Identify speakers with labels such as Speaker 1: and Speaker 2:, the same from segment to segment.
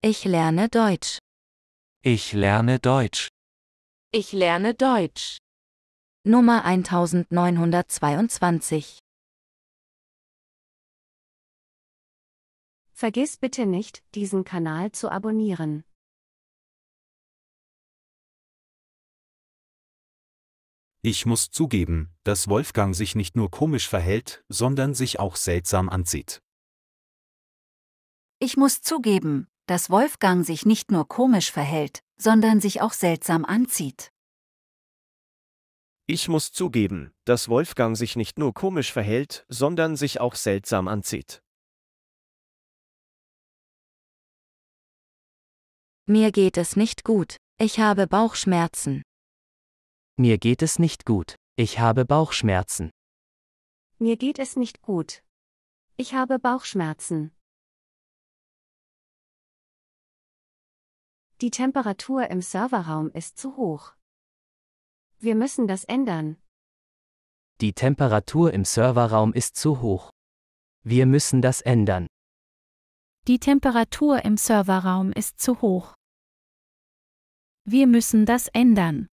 Speaker 1: Ich lerne Deutsch.
Speaker 2: Ich lerne Deutsch.
Speaker 1: Ich lerne Deutsch. Nummer 1922. Vergiss bitte nicht, diesen Kanal zu abonnieren.
Speaker 2: Ich muss zugeben, dass Wolfgang sich nicht nur komisch verhält, sondern sich auch seltsam anzieht.
Speaker 1: Ich muss zugeben, dass Wolfgang sich nicht nur komisch verhält, sondern sich auch seltsam anzieht.
Speaker 2: Ich muss zugeben, dass Wolfgang sich nicht nur komisch verhält, sondern sich auch seltsam anzieht.
Speaker 1: Mir geht es nicht gut, ich habe Bauchschmerzen.
Speaker 2: Mir geht es nicht gut, ich habe Bauchschmerzen.
Speaker 1: Mir geht es nicht gut. Ich habe Bauchschmerzen. Die Temperatur im Serverraum ist zu hoch. Wir müssen das ändern.
Speaker 3: Die Temperatur im Serverraum ist zu hoch. Wir müssen das ändern.
Speaker 1: Die Temperatur im Serverraum ist zu hoch. Wir müssen das ändern.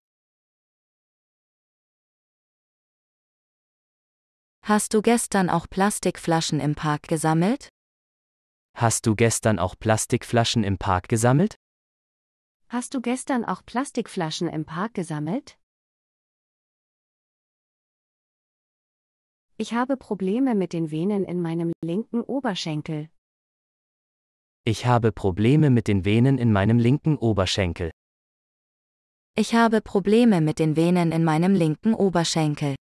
Speaker 1: Hast du gestern auch Plastikflaschen im Park
Speaker 4: gesammelt?
Speaker 3: Hast du gestern auch Plastikflaschen im Park gesammelt?
Speaker 1: Hast du gestern auch Plastikflaschen im Park gesammelt? Ich habe Probleme mit den Venen in meinem linken Oberschenkel.
Speaker 3: Ich habe Probleme mit den Venen in meinem linken
Speaker 2: Oberschenkel.
Speaker 1: Ich habe Probleme mit den Venen in meinem linken Oberschenkel.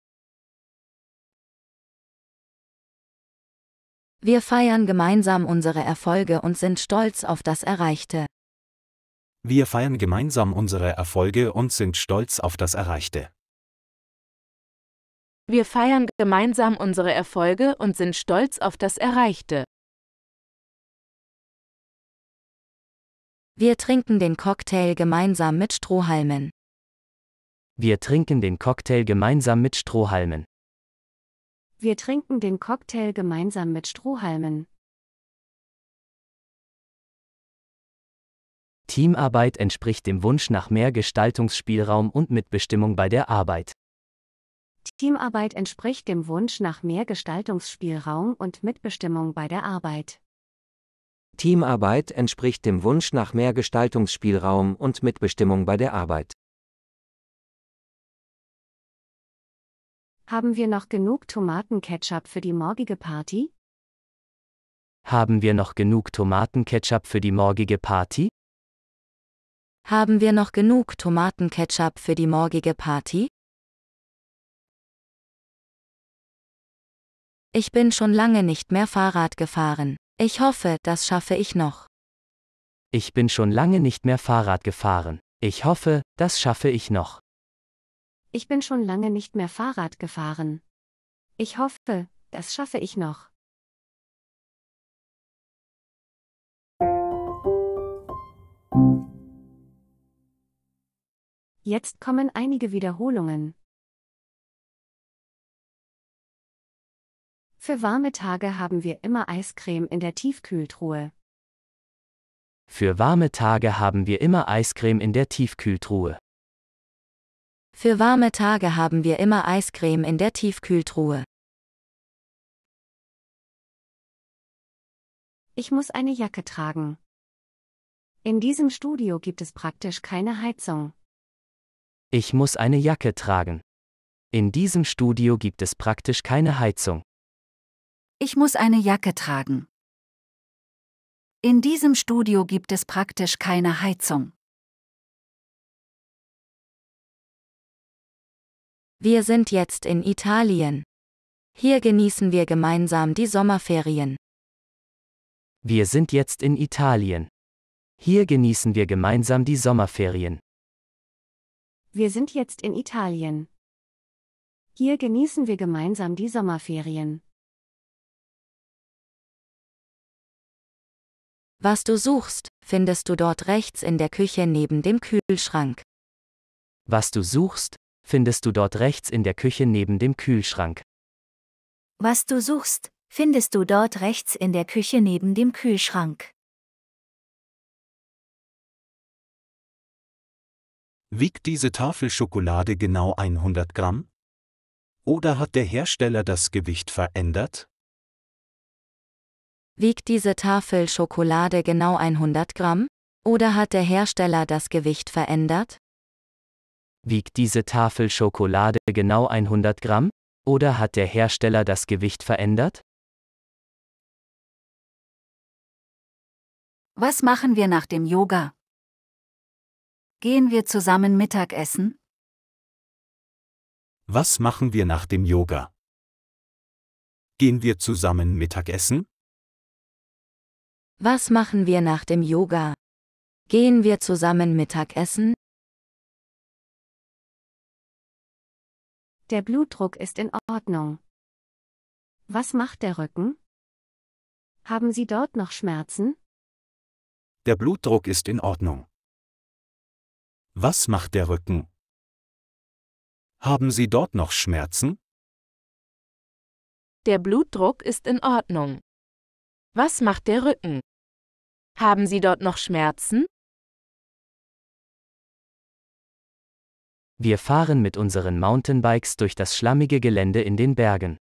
Speaker 1: Wir feiern gemeinsam unsere Erfolge und sind stolz auf das Erreichte.
Speaker 2: Wir feiern gemeinsam unsere Erfolge und sind stolz auf das Erreichte.
Speaker 1: Wir feiern gemeinsam unsere Erfolge und sind stolz auf das Erreichte. Wir trinken den Cocktail gemeinsam mit Strohhalmen.
Speaker 3: Wir trinken den Cocktail gemeinsam mit Strohhalmen.
Speaker 1: Wir trinken den Cocktail gemeinsam mit Strohhalmen.
Speaker 3: Teamarbeit entspricht dem Wunsch nach mehr Gestaltungsspielraum und Mitbestimmung bei der Arbeit.
Speaker 4: Teamarbeit entspricht dem Wunsch nach mehr Gestaltungsspielraum und Mitbestimmung
Speaker 1: bei der Arbeit.
Speaker 3: Teamarbeit entspricht dem Wunsch nach mehr Gestaltungsspielraum und Mitbestimmung bei der Arbeit.
Speaker 1: Haben wir noch genug Tomatenketchup für die morgige Party?
Speaker 3: Haben wir noch genug Tomatenketchup für die morgige Party?
Speaker 1: Haben wir noch genug Tomatenketchup für die morgige Party? Ich bin schon lange nicht mehr Fahrrad gefahren. Ich hoffe, das schaffe ich noch.
Speaker 3: Ich bin schon lange nicht mehr Fahrrad gefahren. Ich hoffe, das schaffe ich noch.
Speaker 4: Ich bin schon lange nicht
Speaker 1: mehr Fahrrad gefahren. Ich hoffe, das schaffe ich noch. Jetzt kommen einige Wiederholungen. Für warme Tage haben wir immer Eiscreme in der Tiefkühltruhe.
Speaker 3: Für warme Tage haben wir immer Eiscreme in der Tiefkühltruhe.
Speaker 1: Für warme Tage haben wir immer Eiscreme in der Tiefkühltruhe. Ich muss eine Jacke tragen. In diesem Studio gibt es praktisch keine Heizung.
Speaker 3: Ich muss eine Jacke tragen. In diesem Studio gibt es praktisch keine Heizung.
Speaker 4: Ich muss eine Jacke
Speaker 2: tragen.
Speaker 1: In diesem Studio gibt es praktisch keine Heizung. Wir sind jetzt in Italien. Hier genießen wir gemeinsam die Sommerferien.
Speaker 3: Wir sind jetzt in Italien. Hier genießen wir gemeinsam die Sommerferien.
Speaker 1: Wir sind jetzt in Italien. Hier genießen wir gemeinsam die Sommerferien. Was du suchst, findest du dort rechts in der Küche neben dem Kühlschrank.
Speaker 3: Was du suchst, findest du dort rechts in der Küche neben dem Kühlschrank.
Speaker 1: Was du suchst, findest du dort rechts in der Küche neben dem Kühlschrank.
Speaker 2: Wiegt diese Tafel Schokolade genau 100 Gramm? Oder hat der Hersteller das Gewicht verändert?
Speaker 4: Wiegt diese Tafel Schokolade genau 100 Gramm? Oder hat der Hersteller das Gewicht verändert?
Speaker 3: Wiegt diese Tafel Schokolade genau 100 Gramm? Oder hat der Hersteller das Gewicht verändert?
Speaker 1: Was machen wir nach dem Yoga? Gehen wir zusammen Mittagessen?
Speaker 2: Was machen wir nach dem Yoga? Gehen wir zusammen Mittagessen?
Speaker 1: Was machen wir nach dem Yoga? Gehen wir zusammen Mittagessen? Der Blutdruck ist in Ordnung. Was macht der Rücken? Haben Sie dort noch Schmerzen?
Speaker 2: Der Blutdruck ist in Ordnung. Was macht der Rücken? Haben Sie dort noch Schmerzen?
Speaker 1: Der Blutdruck ist in Ordnung. Was macht der Rücken? Haben Sie dort noch Schmerzen?
Speaker 3: Wir fahren mit unseren Mountainbikes durch das schlammige Gelände in den Bergen.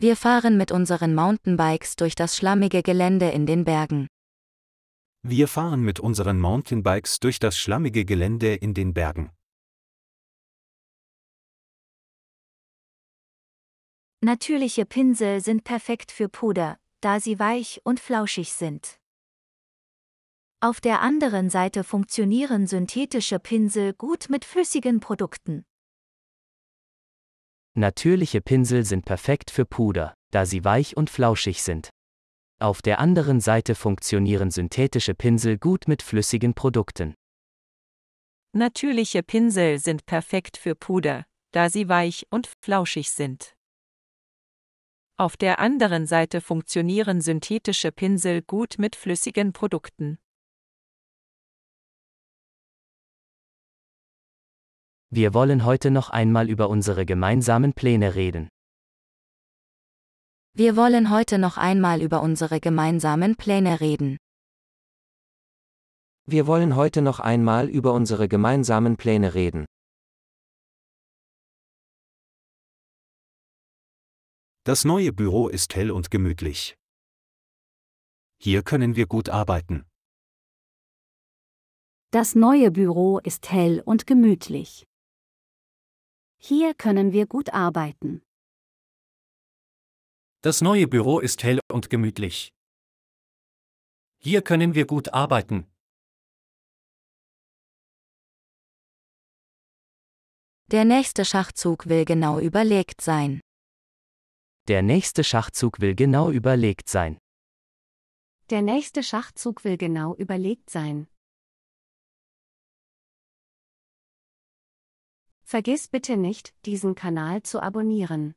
Speaker 1: Wir fahren mit unseren Mountainbikes
Speaker 4: durch das schlammige Gelände in den Bergen.
Speaker 2: Wir fahren mit unseren Mountainbikes durch das schlammige Gelände in den Bergen.
Speaker 1: Natürliche Pinsel sind perfekt für Puder, da sie weich und flauschig sind. Auf der anderen Seite
Speaker 4: funktionieren synthetische Pinsel gut mit flüssigen Produkten.
Speaker 3: Natürliche Pinsel sind perfekt für Puder, da sie weich und flauschig sind. Auf der anderen Seite funktionieren synthetische Pinsel gut mit flüssigen Produkten.
Speaker 4: Natürliche Pinsel sind perfekt für Puder, da sie weich und flauschig sind. Auf der anderen Seite funktionieren
Speaker 1: synthetische Pinsel gut mit flüssigen Produkten.
Speaker 3: Wir wollen heute noch einmal über unsere gemeinsamen Pläne reden.
Speaker 1: Wir wollen heute noch einmal über unsere gemeinsamen Pläne reden.
Speaker 3: Wir wollen heute noch einmal über unsere gemeinsamen Pläne reden.
Speaker 2: Das neue Büro ist hell und gemütlich. Hier können wir gut arbeiten.
Speaker 1: Das neue Büro ist hell und gemütlich. Hier können wir gut arbeiten.
Speaker 2: Das neue Büro ist hell und gemütlich. Hier können wir gut arbeiten.
Speaker 1: Der nächste Schachzug will genau überlegt sein.
Speaker 3: Der nächste Schachzug will genau überlegt
Speaker 1: sein. Der nächste Schachzug will genau überlegt sein. Vergiss bitte nicht, diesen Kanal zu abonnieren.